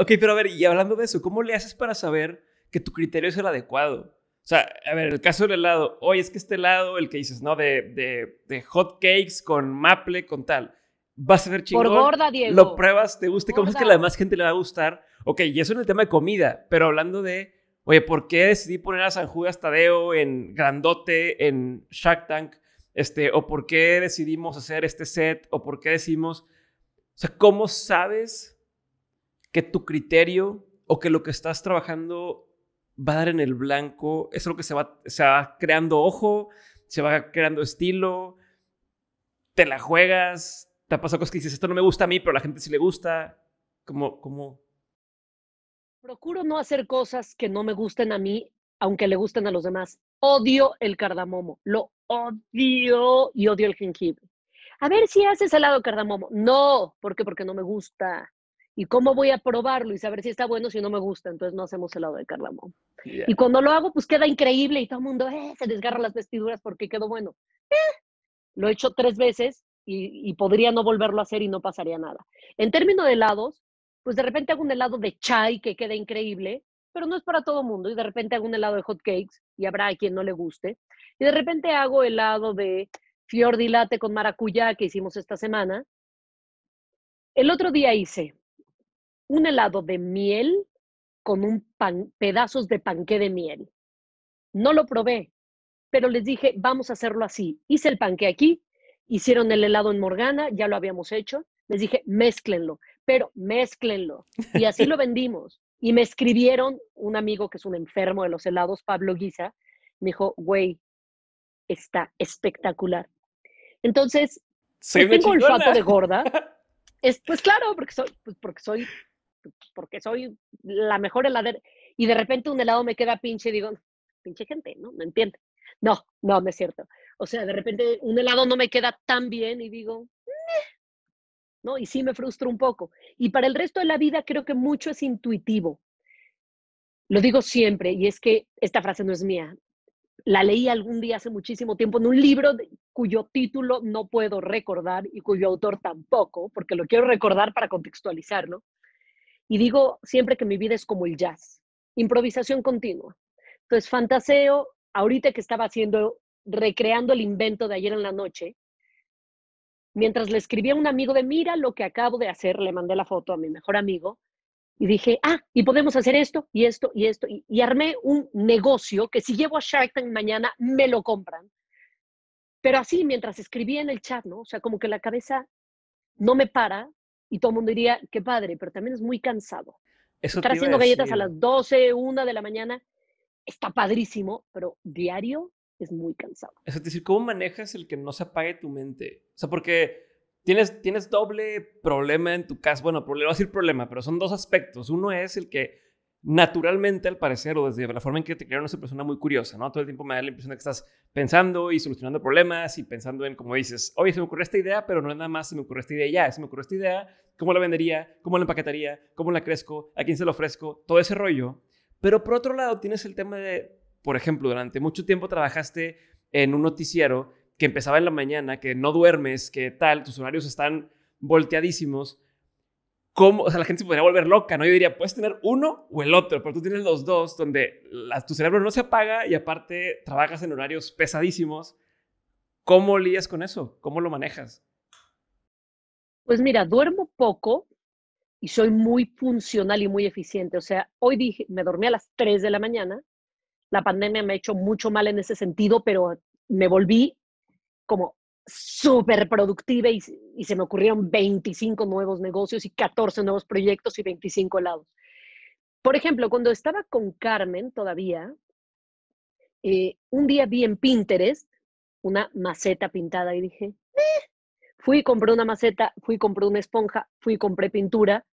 Ok, pero a ver, y hablando de eso, ¿cómo le haces para saber que tu criterio es el adecuado? O sea, a ver, el caso del helado. Oye, es que este helado, el que dices, ¿no? De, de, hot cakes con maple, con tal. Vas a ser chingón. Por gorda, Diego. Lo pruebas, te gusta. ¿Cómo es que a la demás gente le va a gustar? Ok, y eso en el tema de comida. Pero hablando de, oye, ¿por qué decidí poner a San Tadeo en Grandote, en Shark Tank? Este, o por qué decidimos hacer este set, o por qué decimos. O sea, ¿cómo sabes que tu criterio o que lo que estás trabajando va a dar en el blanco, es lo que se va, se va creando ojo, se va creando estilo, te la juegas, te pasa cosas que dices, esto no me gusta a mí, pero a la gente sí le gusta, como, como... Procuro no hacer cosas que no me gusten a mí, aunque le gusten a los demás. Odio el cardamomo, lo odio y odio el jengibre. A ver si haces helado cardamomo. No, ¿por qué? Porque no me gusta. ¿Y cómo voy a probarlo y saber si está bueno si no me gusta? Entonces no hacemos helado de Caramón. Y cuando lo hago, pues queda increíble y todo el mundo eh, se desgarra las vestiduras porque quedó bueno. Eh, lo he hecho tres veces y, podría no volverlo a hacer y no pasaría nada. En términos de helados, pues de repente hago un helado de chai que queda increíble, pero no es para todo el mundo. Y de repente hago un helado de hot cakes y habrá a quien no le guste. Y de repente hago helado de fior con maracuyá que hicimos esta semana. El otro día hice un helado de miel con un pedazos de panqué de miel. No lo probé, pero les dije, vamos a hacerlo así. Hice el panqué aquí, hicieron el helado en Morgana, ya lo habíamos hecho. Les dije, mézclenlo, pero mézclenlo. Y así lo vendimos. Y me escribieron un amigo que es un enfermo de los helados, Pablo Guisa, me dijo, güey, está espectacular. Entonces, tengo pues tengo olfato de gorda. Es, pues claro, porque soy, pues porque soy porque soy la mejor heladera, y de repente un helado me queda pinche, digo, pinche gente, ¿no? No entiende. No, no, no es cierto. O sea, de repente un helado no me queda tan bien y digo, ¿no? Y sí me frustro un poco. Y para el resto de la vida creo que mucho es intuitivo. Lo digo siempre, y es que esta frase no es mía. La leí algún día hace muchísimo tiempo en un libro cuyo título no puedo recordar y cuyo autor tampoco, porque lo quiero recordar para contextualizarlo. Y digo siempre que mi vida es como el jazz, improvisación continua. Entonces, fantaseo, ahorita que estaba haciendo, recreando el invento de ayer en la noche, mientras le escribía a un amigo de, mira lo que acabo de hacer, le mandé la foto a mi mejor amigo, y dije, ah, y podemos hacer esto y esto y esto. Y, y, armé un negocio que si llevo a Shark Tank mañana, me lo compran. Pero así, mientras escribía en el chat, ¿no? O sea, como que la cabeza no me para y todo el mundo diría, qué padre, pero también es muy cansado. Estar haciendo galletas a las 12, 1 de la mañana está padrísimo, pero diario es muy cansado. Es decir, ¿cómo manejas el que no se apague tu mente? O sea, porque tienes, tienes doble problema en tu casa. Bueno, problema voy a decir problema, pero son dos aspectos. Uno es el que naturalmente, al parecer, o desde la forma en que te crearon, es una persona muy curiosa, ¿no? Todo el tiempo me da la impresión de que estás pensando y solucionando problemas y pensando en, como dices, oye, se me ocurrió esta idea, pero no es nada más, se me ocurrió esta idea ya, se me ocurrió esta idea, ¿cómo la vendería? ¿Cómo la empaquetaría? ¿Cómo la crezco? ¿A quién se la ofrezco? Todo ese rollo. Pero por otro lado, tienes el tema de, por ejemplo, durante mucho tiempo trabajaste en un noticiero que empezaba en la mañana, que no duermes, que tal, tus horarios están volteadísimos o sea, la gente se podría volver loca, ¿no? Yo diría, puedes tener uno o el otro, pero tú tienes los dos donde tu cerebro no se apaga y aparte trabajas en horarios pesadísimos. ¿Cómo lías con eso? ¿Cómo lo manejas? Pues mira, duermo poco y soy muy funcional y muy eficiente. O sea, hoy dije, me dormí a las 3 de la mañana. La pandemia me ha hecho mucho mal en ese sentido, pero me volví como súper productiva y, se me ocurrieron 25 nuevos negocios y 14 nuevos proyectos y 25 lados. Por ejemplo, cuando estaba con Carmen todavía, eh, un día vi en Pinterest una maceta pintada y dije, eh, fui y compré una maceta, fui y compré una esponja, fui y compré pintura,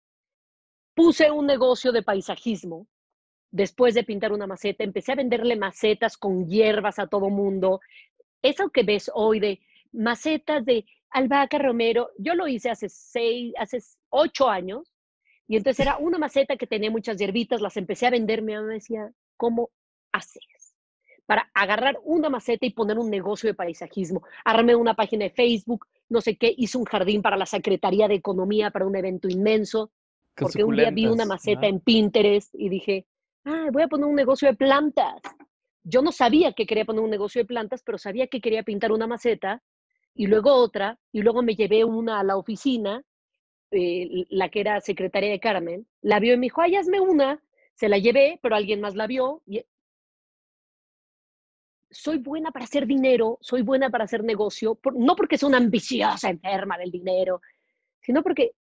puse un negocio de paisajismo. Después de pintar una maceta, empecé a venderle macetas con hierbas a todo mundo. Eso que ves hoy de macetas de albahaca, romero. Yo lo hice hace seis, hace ocho años. Y entonces era una maceta que tenía muchas hierbitas, las empecé a vender. me me decía, ¿cómo haces? Para agarrar una maceta y poner un negocio de paisajismo. Armé una página de Facebook, no sé qué, hice un jardín para la Secretaría de Economía para un evento inmenso. porque un día vi una maceta en Pinterest y dije, ah, voy a poner un negocio de plantas. Yo no sabía que quería poner un negocio de plantas, pero sabía que quería pintar una maceta y luego otra, y luego me llevé una a la oficina, eh, la que era secretaria de Carmen, la vio y me dijo, ay, hazme una, se la llevé, pero alguien más la vio. Soy buena para hacer dinero, soy buena para hacer negocio, no porque sea una ambiciosa enferma del dinero, sino porque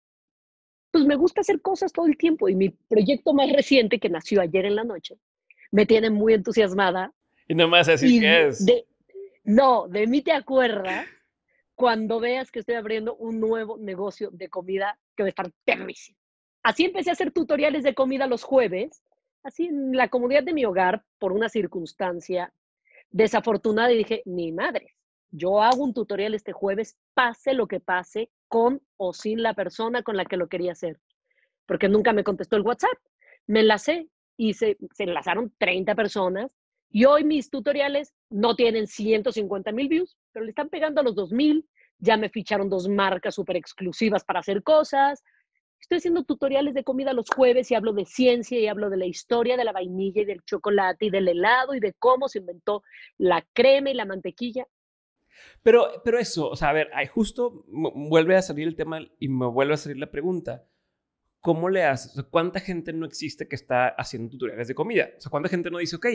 pues me gusta hacer cosas todo el tiempo y mi proyecto más reciente que nació ayer en la noche me tiene muy entusiasmada. Y nomás así que es. no, de mí te acuerdas cuando veas que estoy abriendo un nuevo negocio de comida que va a estar terrísimo. Así empecé a hacer tutoriales de comida los jueves, así en la comunidad de mi hogar, por una circunstancia desafortunada, y dije, mi madre, yo hago un tutorial este jueves, pase lo que pase, con o sin la persona con la que lo quería hacer. Porque nunca me contestó el WhatsApp. Me enlacé y se, se enlazaron 30 personas. Y hoy mis tutoriales no tienen 150 mil views, pero le están pegando a los 2000. Ya me ficharon dos marcas súper exclusivas para hacer cosas. Estoy haciendo tutoriales de comida los jueves y hablo de ciencia y hablo de la historia de la vainilla y del chocolate y del helado y de cómo se inventó la crema y la mantequilla. Pero, pero eso, o sea, a ver, justo vuelve a salir el tema y me vuelve a salir la pregunta. ¿Cómo le haces? ¿Cuánta gente no existe que está haciendo tutoriales de comida? O sea, ¿cuánta gente no dice, ok,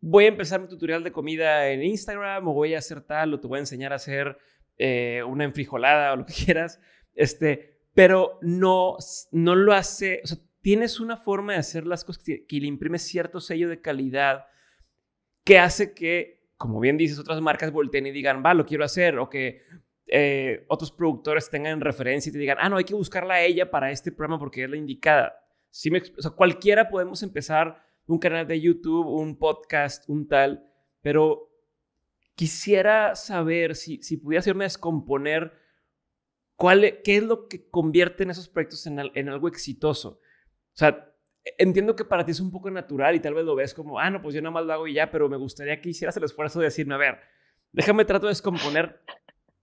voy a empezar mi tutorial de comida en Instagram o voy a hacer tal o te voy a enseñar a hacer eh, una enfrijolada o lo que quieras, este, pero no, no lo hace, o sea, tienes una forma de hacer las cosas que, le imprime cierto sello de calidad que hace que, como bien dices, otras marcas volteen y digan, va, lo quiero hacer, o que eh, otros productores tengan referencia y te digan, ah, no, hay que buscarla a ella para este programa porque es la indicada. Si me, o sea, cualquiera podemos empezar un canal de YouTube, un podcast, un tal, pero quisiera saber si, si irme hacerme descomponer cuál, e, qué es lo que convierte en esos proyectos en, en algo exitoso. O sea, entiendo que para ti es un poco natural y tal vez lo ves como, ah, no, pues yo nada más lo hago y ya, pero me gustaría que hicieras el esfuerzo de decirme, a ver, déjame trato de descomponer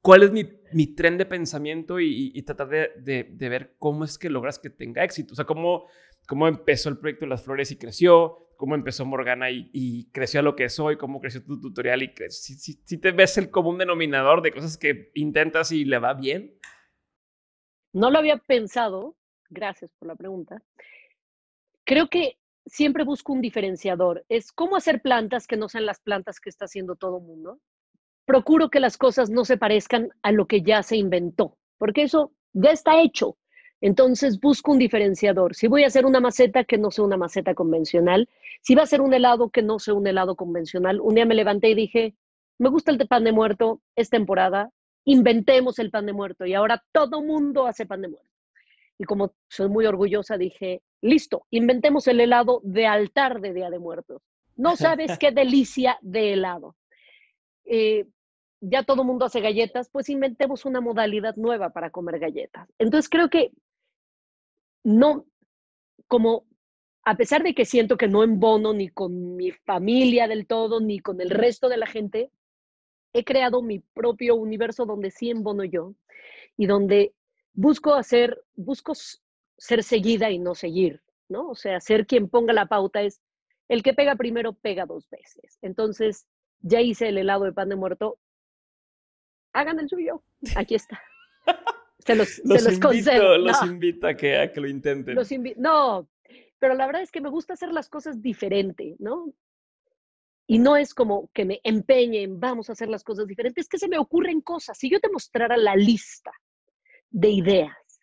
cuál es mi, mi tren de pensamiento y, tratar de, ver cómo es que logras que tenga éxito. O sea, cómo, cómo empezó el proyecto de las flores y creció, cómo empezó Morgana y, creció a lo que soy, cómo creció tu tutorial y si, si, si, te ves el común denominador de cosas que intentas y le va bien. No lo había pensado, gracias por la pregunta. Creo que siempre busco un diferenciador. Es cómo hacer plantas que no sean las plantas que está haciendo todo el mundo procuro que las cosas no se parezcan a lo que ya se inventó, porque eso ya está hecho. Entonces busco un diferenciador. Si voy a hacer una maceta, que no sea una maceta convencional. Si va a ser un helado, que no sea un helado convencional. Un día me levanté y dije, me gusta el pan de muerto, es temporada, inventemos el pan de muerto. Y ahora todo mundo hace pan de muerto. Y como soy muy orgullosa, dije, listo, inventemos el helado de altar de Día de Muertos. No sabes qué delicia de helado. Eh, ya todo mundo hace galletas, pues inventemos una modalidad nueva para comer galletas. Entonces creo que no, como a pesar de que siento que no embono ni con mi familia del todo, ni con el resto de la gente, he creado mi propio universo donde sí embono yo y donde busco hacer, busco ser seguida y no seguir, ¿no? O sea, ser quien ponga la pauta es el que pega primero pega dos veces. Entonces, ya hice el helado de pan de muerto, hagan el suyo. Aquí está. Se los, los invito, a que, lo intenten. no, pero la verdad es que me gusta hacer las cosas diferente, ¿no? Y no es como que me empeñen, vamos a hacer las cosas diferentes, es que se me ocurren cosas. Si yo te mostrara la lista de ideas,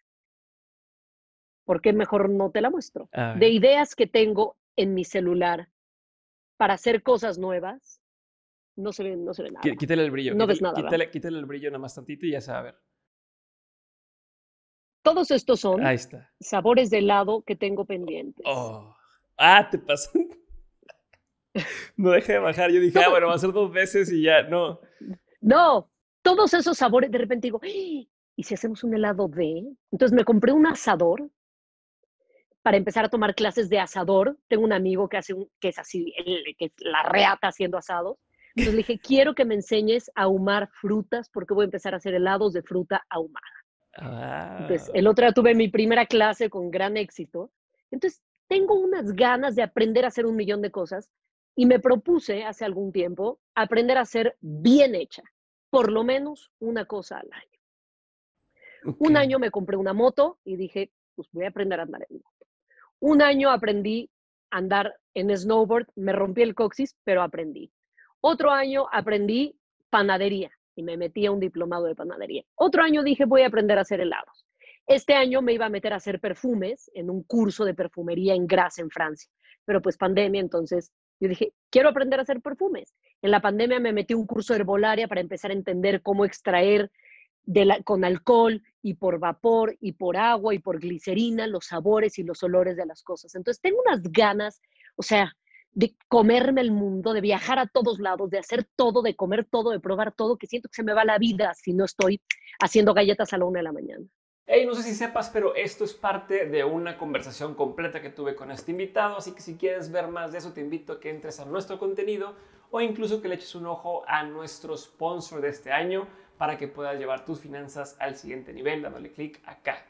¿por qué mejor no te la muestro? De ideas que tengo en mi celular para hacer cosas nuevas, no se ve, no se nada. Quítale el brillo. No ves nada. Quítale, el brillo nada más tantito y ya se va a ver. Todos estos son Ahí está. sabores de helado que tengo pendientes. Oh. Ah, te pasó no dejé de bajar. Yo dije, ah, bueno, va a ser dos veces y ya, no. No, todos esos sabores, de repente digo, ¡Ah! ¿y si hacemos un helado de? Entonces me compré un asador para empezar a tomar clases de asador. Tengo un amigo que, hace que es así, que es la reata haciendo asados. Entonces le dije, quiero que me enseñes a ahumar frutas porque voy a empezar a hacer helados de fruta ahumada. Entonces, ah. el otro día tuve mi primera clase con gran éxito. Entonces, tengo unas ganas de aprender a hacer un millón de cosas y me propuse hace algún tiempo aprender a hacer bien hecha, por lo menos una cosa al año. Un año me compré una moto y dije, pues voy a aprender a andar en moto. Un año aprendí a andar en snowboard, me rompí el coxis, pero aprendí. Otro año aprendí panadería y me metí a un diplomado de panadería. Otro año dije, voy a aprender a hacer helados. Este año me iba a meter a hacer perfumes en un curso de perfumería en Grasse, en Francia. Pero pues pandemia, entonces yo dije, quiero aprender a hacer perfumes. En la pandemia me metí un curso de herbolaria para empezar a entender cómo extraer con alcohol y por vapor y por agua y por glicerina los sabores y los olores de las cosas. Entonces tengo unas ganas, o sea, de comerme el mundo, de viajar a todos lados, de hacer todo, de comer todo, de probar todo, que siento que se me va la vida si no estoy haciendo galletas a la una de la mañana. Hey, no sé si sepas, pero esto es parte de una conversación completa que tuve con este invitado, así que si quieres ver más de eso, te invito a que entres a nuestro contenido o incluso que le eches un ojo a nuestro sponsor de este año para que puedas llevar tus finanzas al siguiente nivel dándole clic acá.